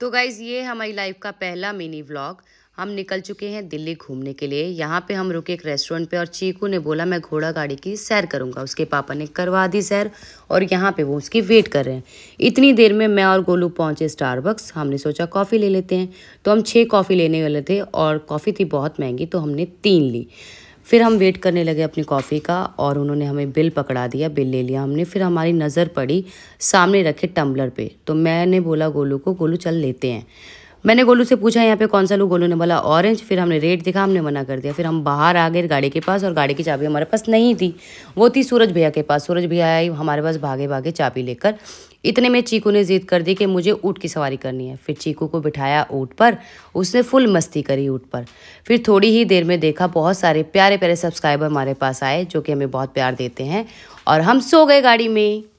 तो गाइज़ ये हमारी लाइफ का पहला मिनी व्लॉग हम निकल चुके हैं दिल्ली घूमने के लिए यहाँ पे हम रुके एक रेस्टोरेंट पे और चीकू ने बोला मैं घोड़ा गाड़ी की सैर करूँगा उसके पापा ने करवा दी सैर और यहाँ पे वो उसकी वेट कर रहे हैं इतनी देर में मैं और गोलू पहुँचे स्टारबक्स हमने सोचा कॉफ़ी ले लेते हैं तो हम छः कॉफ़ी लेने वाले थे और कॉफ़ी थी बहुत महंगी तो हमने तीन ली फिर हम वेट करने लगे अपनी कॉफ़ी का और उन्होंने हमें बिल पकड़ा दिया बिल ले लिया हमने फिर हमारी नज़र पड़ी सामने रखे टम्बलर पे तो मैंने बोला गोलू को गोलू चल लेते हैं मैंने गोलू से पूछा यहाँ पे कौन सा लू गोलू ने बोला ऑरेंज फिर हमने रेड दिखा हमने मना कर दिया फिर हम बाहर आ गए गाड़ी के पास और गाड़ी की चाबी हमारे पास नहीं थी वो थी सूरज भैया के पास सूरज भैया आई हमारे पास भागे भागे चाबी लेकर इतने में चीकू ने जिद कर दी कि मुझे ऊँट की सवारी करनी है फिर चीकू को बिठाया ऊँट पर उसने फुल मस्ती करी ऊँट पर फिर थोड़ी ही देर में देखा बहुत सारे प्यारे प्यारे सब्सक्राइबर हमारे पास आए जो कि हमें बहुत प्यार देते हैं और हम सो गए गाड़ी में